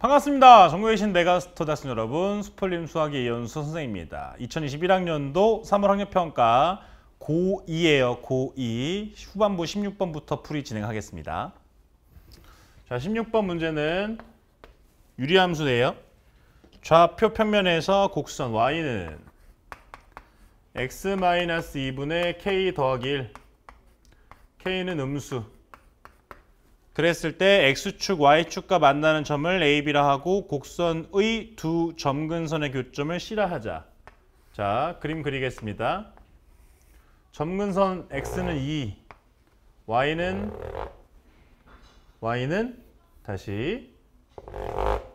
반갑습니다. 전국에 계신 메가스터 다스 여러분, 수폴림 수학의 이현수 선생입니다. 2021학년도 3월 학력평가 고2예요. 고2 후반부 16번부터 풀이 진행하겠습니다. 자, 16번 문제는 유리함수예요. 좌표 평면에서 곡선 y는 x-2분의 k 더하기 1 k는 음수 그랬을 때 x축, y축과 만나는 점을 AB라 하고 곡선의 두 점근선의 교점을 C라 하자. 자, 그림 그리겠습니다. 점근선 x는 2, e, y는 y는 다시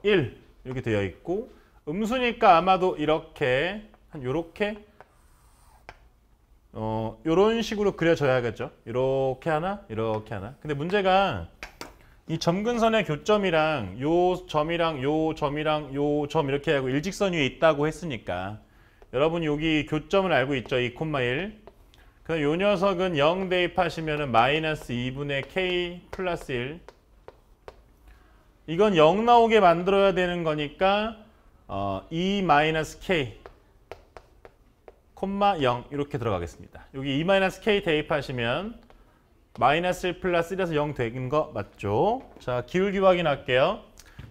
1 이렇게 되어 있고 음수니까 아마도 이렇게 한 요렇게 어 요런 식으로 그려져야겠죠. 이렇게 하나, 이렇게 하나. 근데 문제가 이 점근선의 교점이랑 요 점이랑 요 점이랑 요 점 이렇게 하고 일직선 위에 있다고 했으니까 여러분 여기 교점을 알고 있죠? 2, 1. 그럼 요 녀석은 0 대입하시면 마이너스 2분의 k 플러스 1 이건 0 나오게 만들어야 되는 거니까 어, 2 e 마이너스 k 콤마 0 이렇게 들어가겠습니다. 여기 2 e 마이너스 k 대입하시면 마이너스 1 플러스 1에서 0 되는 거 맞죠? 자, 기울기 확인할게요.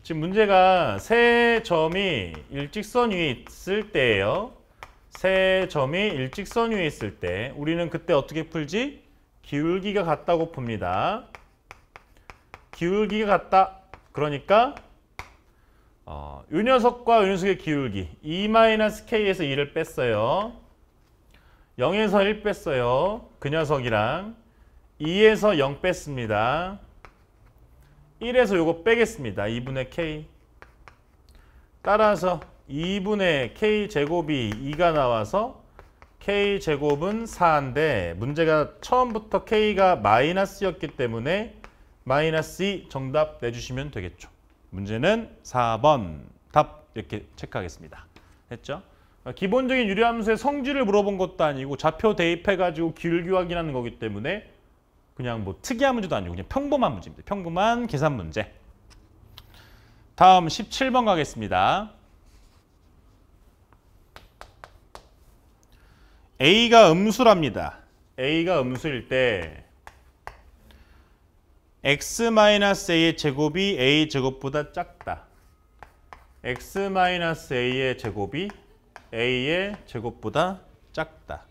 지금 문제가 세 점이 일직선 위에 있을 때예요. 세 점이 일직선 위에 있을 때 우리는 그때 어떻게 풀지? 기울기가 같다고 풉니다. 기울기가 같다. 그러니까 어, 이 녀석과 이 녀석의 기울기 2-k에서 2를 뺐어요. 0에서 1 뺐어요. 그 녀석이랑 2에서 0 뺐습니다. 1에서 요거 빼겠습니다. 2분의 k. 따라서 2분의 k제곱이 2가 나와서 k제곱은 4인데 문제가 처음부터 k가 마이너스였기 때문에 마이너스 2 정답 내주시면 되겠죠. 문제는 4번 답 이렇게 체크하겠습니다. 했죠 기본적인 유리함수의 성질을 물어본 것도 아니고 좌표 대입해가지고 기울기 확인하는 거기 때문에 그냥 뭐 특이한 문제도 아니고 그냥 평범한 문제입니다. 평범한 계산 문제. 다음 17번 가겠습니다. A가 음수랍니다. A가 음수일 때 x-a의 제곱이 a 제곱보다 작다. x-a의 제곱이 a의 제곱보다 작다.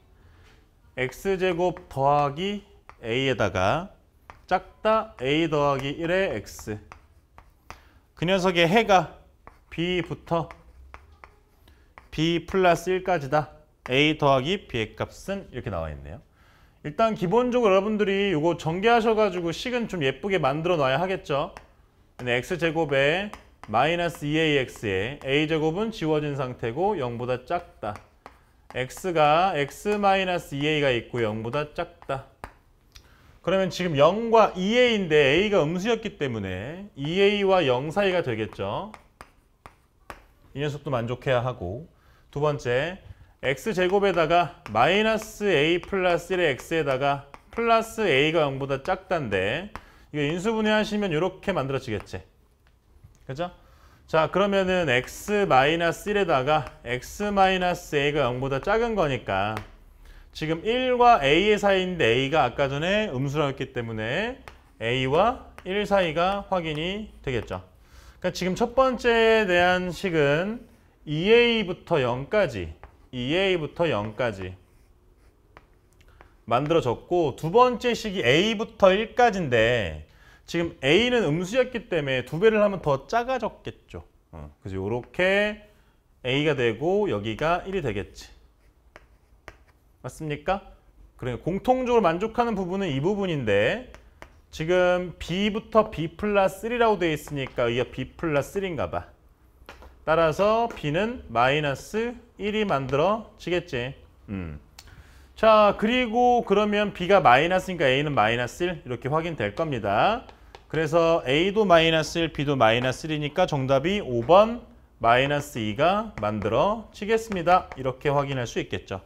x제곱 더하기 a에다가 작다 a 더하기 1의 x 그 녀석의 해가 b부터 b 플러스 1까지다 a 더하기 b의 값은 이렇게 나와 있네요 일단 기본적으로 여러분들이 이거 전개하셔가지고 식은 좀 예쁘게 만들어 놔야 하겠죠 x제곱에 마이너스 2ax에 a제곱은 지워진 상태고 0보다 작다 x가 x 마이너스 2a가 있고 0보다 작다 그러면 지금 0과 2a인데 a가 음수였기 때문에 2a와 0 사이가 되겠죠. 이 녀석도 만족해야 하고 두 번째 x제곱에다가 마이너스 a 플러스 1의 x에다가 플러스 a가 0보다 작단데 이거 인수분해하시면 이렇게 만들어지겠지. 그죠? 자 그러면은 x 마이너스 1에다가 x 마이너스 a가 0보다 작은 거니까 지금 1과 A의 사이인데 A가 아까 전에 음수라였기 때문에 A와 1 사이가 확인이 되겠죠. 그러니까 지금 첫 번째에 대한 식은 2A부터 0까지 2A부터 0까지 만들어졌고 두 번째 식이 A부터 1까지인데 지금 A는 음수였기 때문에 두 배를 하면 더 작아졌겠죠. 어, 그래서 이렇게 A가 되고 여기가 1이 되겠지. 맞습니까? 그러니까 공통적으로 만족하는 부분은 이 부분인데 지금 B부터 B 플러스 3라고 되어 있으니까 이게 B 플러스 3인가 봐. 따라서 B는 마이너스 1이 만들어지겠지. 음. 자 그리고 그러면 B가 마이너스니까 A는 마이너스 1 이렇게 확인될 겁니다. 그래서 A도 마이너스 1, B도 마이너스 1이니까 정답이 5번 마이너스 2가 만들어지겠습니다. 이렇게 확인할 수 있겠죠.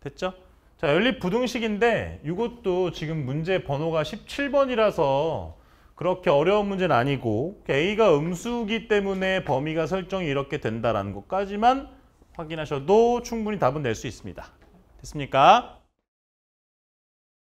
됐죠? 자, 연립 부등식인데 이것도 지금 문제 번호가 17번이라서 그렇게 어려운 문제는 아니고 A가 음수기 때문에 범위가 설정이 이렇게 된다라는 것까지만 확인하셔도 충분히 답은 낼 수 있습니다. 됐습니까?